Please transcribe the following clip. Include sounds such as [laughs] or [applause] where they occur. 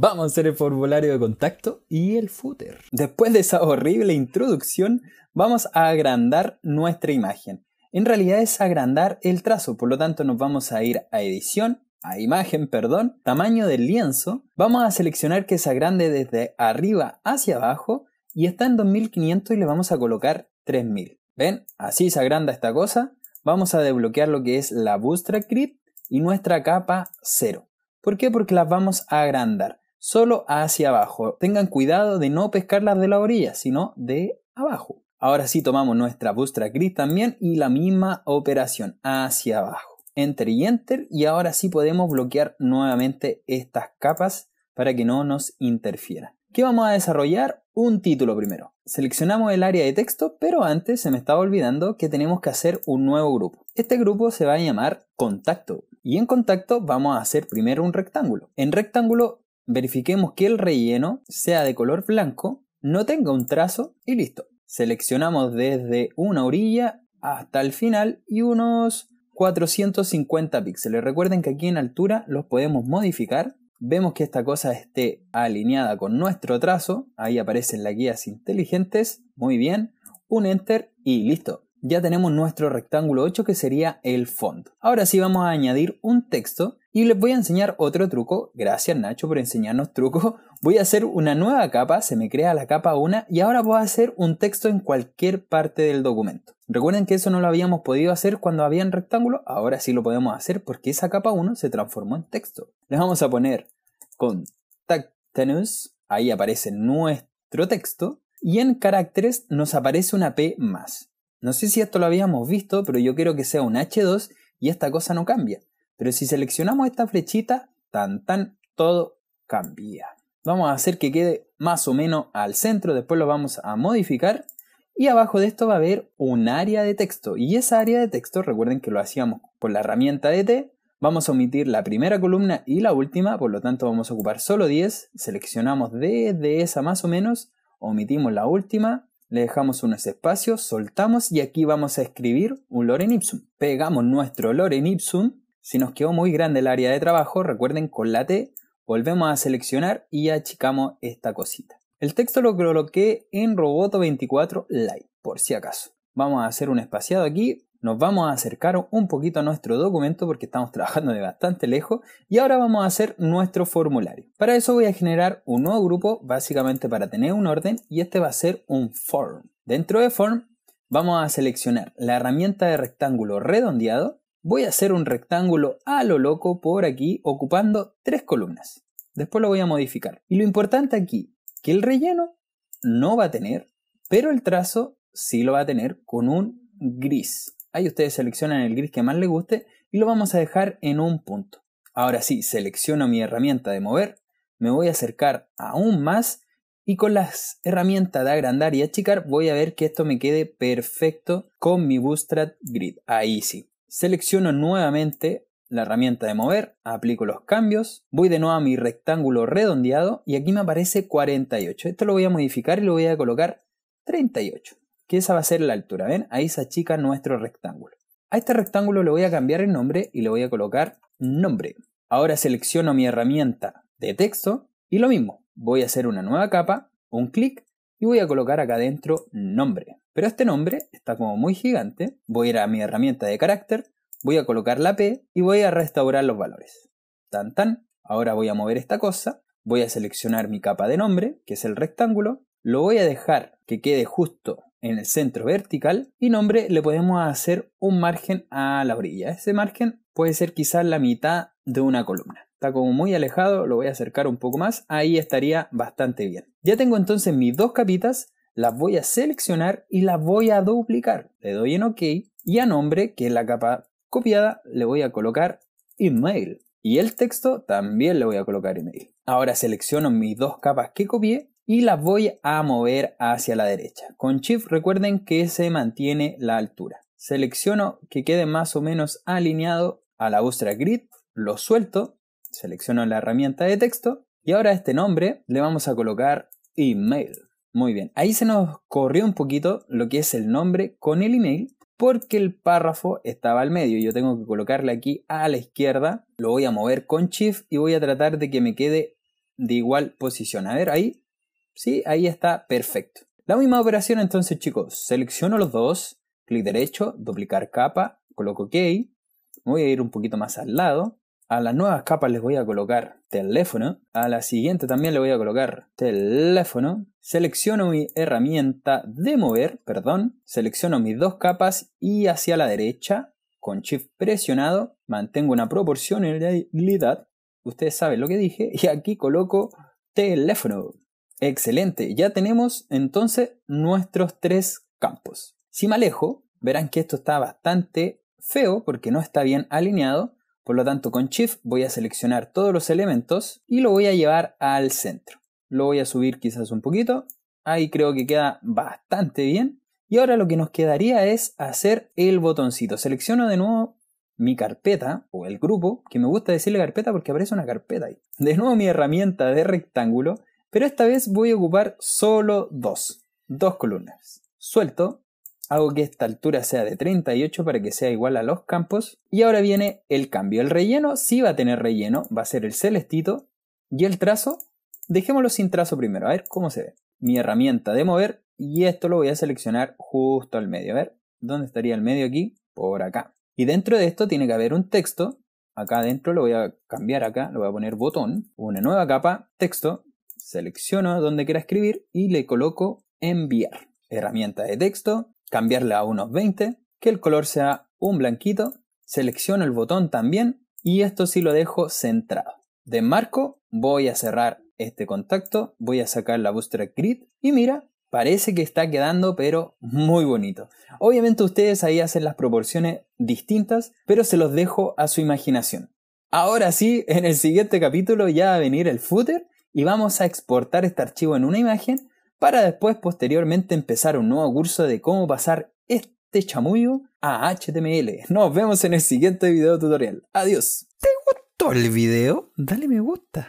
Vamos a hacer el formulario de contacto y el footer. Después de esa horrible introducción, vamos a agrandar nuestra imagen. En realidad es agrandar el trazo, por lo tanto nos vamos a ir a edición, a imagen, perdón, tamaño del lienzo. Vamos a seleccionar que se agrande desde arriba hacia abajo y está en 2500 y le vamos a colocar 3000. ¿Ven? Así se agranda esta cosa. Vamos a desbloquear lo que es la Bootstrap Grid y nuestra capa 0. ¿Por qué? Porque las vamos a agrandar solo hacia abajo. Tengan cuidado de no pescarlas de la orilla, sino de abajo. Ahora sí tomamos nuestra bustra gris también y la misma operación hacia abajo. Enter y Enter y ahora sí podemos bloquear nuevamente estas capas para que no nos interfieran. ¿Qué vamos a desarrollar? Un título primero. Seleccionamos el área de texto, pero antes se me estaba olvidando que tenemos que hacer un nuevo grupo. Este grupo se va a llamar contacto y en contacto vamos a hacer primero un rectángulo. En rectángulo Verifiquemos que el relleno sea de color blanco, no tenga un trazo y listo. Seleccionamos desde una orilla hasta el final y unos 450 píxeles. Recuerden que aquí en altura los podemos modificar. Vemos que esta cosa esté alineada con nuestro trazo. Ahí aparecen las guías inteligentes. Muy bien. Un enter y listo ya tenemos nuestro rectángulo 8 que sería el fondo. Ahora sí vamos a añadir un texto y les voy a enseñar otro truco. Gracias Nacho por enseñarnos trucos. [laughs] Voy a hacer una nueva capa, se me crea la capa 1 y ahora puedo hacer un texto en cualquier parte del documento. Recuerden que eso no lo habíamos podido hacer cuando había en rectángulo, ahora sí lo podemos hacer porque esa capa 1 se transformó en texto. Les vamos a poner contactenus ahí aparece nuestro texto y en caracteres nos aparece una P más. No sé si esto lo habíamos visto, pero yo quiero que sea un H2 y esta cosa no cambia. Pero si seleccionamos esta flechita, tan tan, todo cambia. Vamos a hacer que quede más o menos al centro, después lo vamos a modificar. Y abajo de esto va a haber un área de texto. Y esa área de texto, recuerden que lo hacíamos con la herramienta DT, e Vamos a omitir la primera columna y la última, por lo tanto vamos a ocupar solo 10. Seleccionamos desde esa más o menos, omitimos la última le dejamos unos espacios, soltamos y aquí vamos a escribir un lorem ipsum. Pegamos nuestro lorem ipsum. Si nos quedó muy grande el área de trabajo, recuerden con la T, volvemos a seleccionar y achicamos esta cosita. El texto lo coloqué en Roboto 24 light por si acaso. Vamos a hacer un espaciado aquí, nos vamos a acercar un poquito a nuestro documento porque estamos trabajando de bastante lejos y ahora vamos a hacer nuestro formulario. Para eso voy a generar un nuevo grupo básicamente para tener un orden y este va a ser un form. Dentro de form vamos a seleccionar la herramienta de rectángulo redondeado. Voy a hacer un rectángulo a lo loco por aquí ocupando tres columnas. Después lo voy a modificar. Y lo importante aquí, que el relleno no va a tener, pero el trazo sí lo va a tener con un gris. Ahí ustedes seleccionan el gris que más les guste y lo vamos a dejar en un punto. Ahora sí, selecciono mi herramienta de mover, me voy a acercar aún más y con las herramientas de agrandar y achicar voy a ver que esto me quede perfecto con mi Bootstrap Grid. Ahí sí. Selecciono nuevamente la herramienta de mover, aplico los cambios, voy de nuevo a mi rectángulo redondeado y aquí me aparece 48. Esto lo voy a modificar y lo voy a colocar 38 que esa va a ser la altura, ¿ven? Ahí se achica nuestro rectángulo. A este rectángulo le voy a cambiar el nombre y le voy a colocar nombre. Ahora selecciono mi herramienta de texto y lo mismo, voy a hacer una nueva capa, un clic y voy a colocar acá adentro nombre. Pero este nombre está como muy gigante, voy a ir a mi herramienta de carácter, voy a colocar la P y voy a restaurar los valores. Tan tan, ahora voy a mover esta cosa, voy a seleccionar mi capa de nombre, que es el rectángulo, lo voy a dejar que quede justo en el centro vertical y nombre le podemos hacer un margen a la orilla. Ese margen puede ser quizás la mitad de una columna. Está como muy alejado, lo voy a acercar un poco más, ahí estaría bastante bien. Ya tengo entonces mis dos capitas, las voy a seleccionar y las voy a duplicar. Le doy en OK y a nombre, que es la capa copiada, le voy a colocar email. Y el texto también le voy a colocar email. Ahora selecciono mis dos capas que copié y la voy a mover hacia la derecha. Con Shift recuerden que se mantiene la altura. Selecciono que quede más o menos alineado a la ostra grid, lo suelto, selecciono la herramienta de texto y ahora a este nombre le vamos a colocar email. Muy bien, ahí se nos corrió un poquito lo que es el nombre con el email porque el párrafo estaba al medio. Yo tengo que colocarle aquí a la izquierda, lo voy a mover con Shift y voy a tratar de que me quede de igual posición. A ver, ahí Sí, ahí está perfecto. La misma operación entonces, chicos. Selecciono los dos, clic derecho, duplicar capa, coloco OK. Voy a ir un poquito más al lado. A las nuevas capas les voy a colocar teléfono. A la siguiente también le voy a colocar teléfono. Selecciono mi herramienta de mover, perdón. Selecciono mis dos capas y hacia la derecha, con shift presionado, mantengo una proporcionalidad. Ustedes saben lo que dije. [laughs] Y aquí coloco teléfono. Excelente, ya tenemos entonces nuestros tres campos. Si me alejo, verán que esto está bastante feo porque no está bien alineado, por lo tanto con Shift voy a seleccionar todos los elementos y lo voy a llevar al centro. Lo voy a subir quizás un poquito, ahí creo que queda bastante bien. Y ahora lo que nos quedaría es hacer el botoncito. Selecciono de nuevo mi carpeta o el grupo, que me gusta decirle carpeta porque aparece una carpeta ahí. De nuevo mi herramienta de rectángulo pero esta vez voy a ocupar solo dos, dos columnas. Suelto, hago que esta altura sea de 38 para que sea igual a los campos. Y ahora viene el cambio. El relleno sí va a tener relleno, va a ser el celestito. Y el trazo, dejémoslo sin trazo primero, a ver cómo se ve. Mi herramienta de mover, y esto lo voy a seleccionar justo al medio. A ver, ¿dónde estaría el medio aquí? Por acá. Y dentro de esto tiene que haber un texto. Acá adentro lo voy a cambiar acá, lo voy a poner botón, una nueva capa, texto, selecciono donde quiera escribir y le coloco enviar. Herramienta de texto, cambiarla a unos 20, que el color sea un blanquito, selecciono el botón también y esto sí lo dejo centrado. de marco voy a cerrar este contacto, voy a sacar la booster Grid y mira, parece que está quedando pero muy bonito. Obviamente ustedes ahí hacen las proporciones distintas, pero se los dejo a su imaginación. Ahora sí, en el siguiente capítulo ya va a venir el footer y vamos a exportar este archivo en una imagen para después posteriormente empezar un nuevo curso de cómo pasar este chamuyo a HTML. Nos vemos en el siguiente video tutorial. Adiós. ¿Te gustó el video? Dale me gusta.